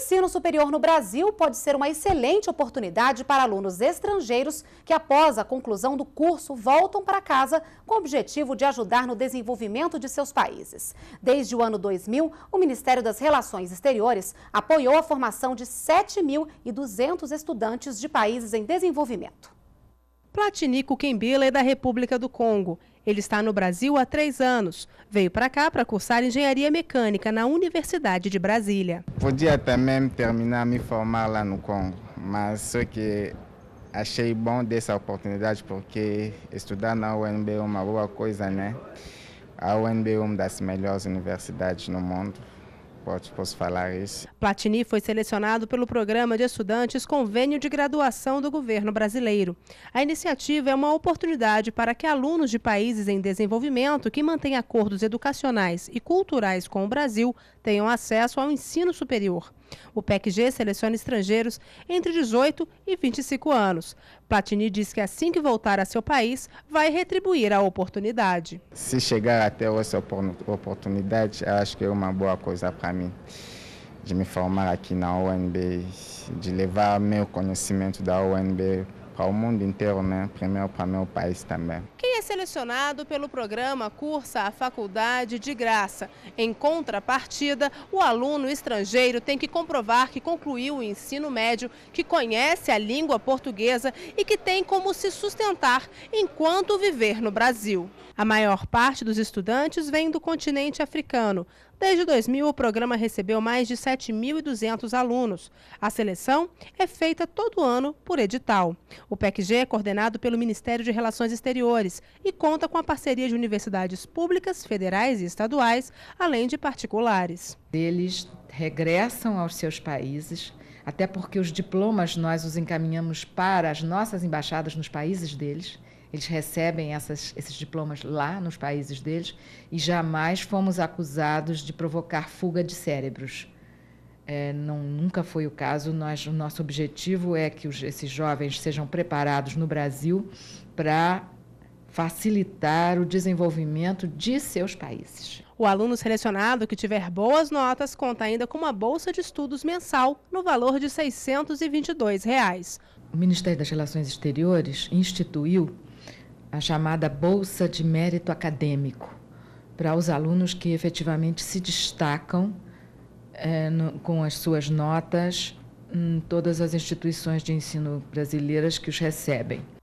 ensino superior no Brasil pode ser uma excelente oportunidade para alunos estrangeiros que, após a conclusão do curso, voltam para casa com o objetivo de ajudar no desenvolvimento de seus países. Desde o ano 2000, o Ministério das Relações Exteriores apoiou a formação de 7.200 estudantes de países em desenvolvimento. Platinico Kembila é da República do Congo. Ele está no Brasil há três anos. Veio para cá para cursar engenharia mecânica na Universidade de Brasília. Podia também terminar, me formar lá no Congo, mas só que achei bom dessa oportunidade porque estudar na UNB é uma boa coisa, né? A UNB é uma das melhores universidades no mundo. Pode, posso falar isso. Platini foi selecionado pelo programa de estudantes Convênio de Graduação do Governo Brasileiro. A iniciativa é uma oportunidade para que alunos de países em desenvolvimento que mantêm acordos educacionais e culturais com o Brasil tenham acesso ao ensino superior. O PECG seleciona estrangeiros entre 18 e 25 anos. Platini diz que assim que voltar a seu país, vai retribuir a oportunidade. Se chegar até essa oportunidade, acho que é uma boa coisa para mim de me formar aqui na UNB, de levar meu conhecimento da UNB para o mundo inteiro, né? Primeiro para meu país também. É selecionado pelo programa Cursa a Faculdade de Graça. Em contrapartida, o aluno estrangeiro tem que comprovar que concluiu o ensino médio, que conhece a língua portuguesa e que tem como se sustentar enquanto viver no Brasil. A maior parte dos estudantes vem do continente africano. Desde 2000, o programa recebeu mais de 7.200 alunos. A seleção é feita todo ano por edital. O PECG é coordenado pelo Ministério de Relações Exteriores e conta com a parceria de universidades públicas, federais e estaduais, além de particulares. Eles regressam aos seus países, até porque os diplomas nós os encaminhamos para as nossas embaixadas nos países deles. Eles recebem essas, esses diplomas lá nos países deles e jamais fomos acusados de provocar fuga de cérebros. É, não, nunca foi o caso. Nós, o nosso objetivo é que os, esses jovens sejam preparados no Brasil para facilitar o desenvolvimento de seus países. O aluno selecionado que tiver boas notas conta ainda com uma bolsa de estudos mensal no valor de R$ 622. Reais. O Ministério das Relações Exteriores instituiu a chamada Bolsa de Mérito Acadêmico para os alunos que efetivamente se destacam é, no, com as suas notas em todas as instituições de ensino brasileiras que os recebem.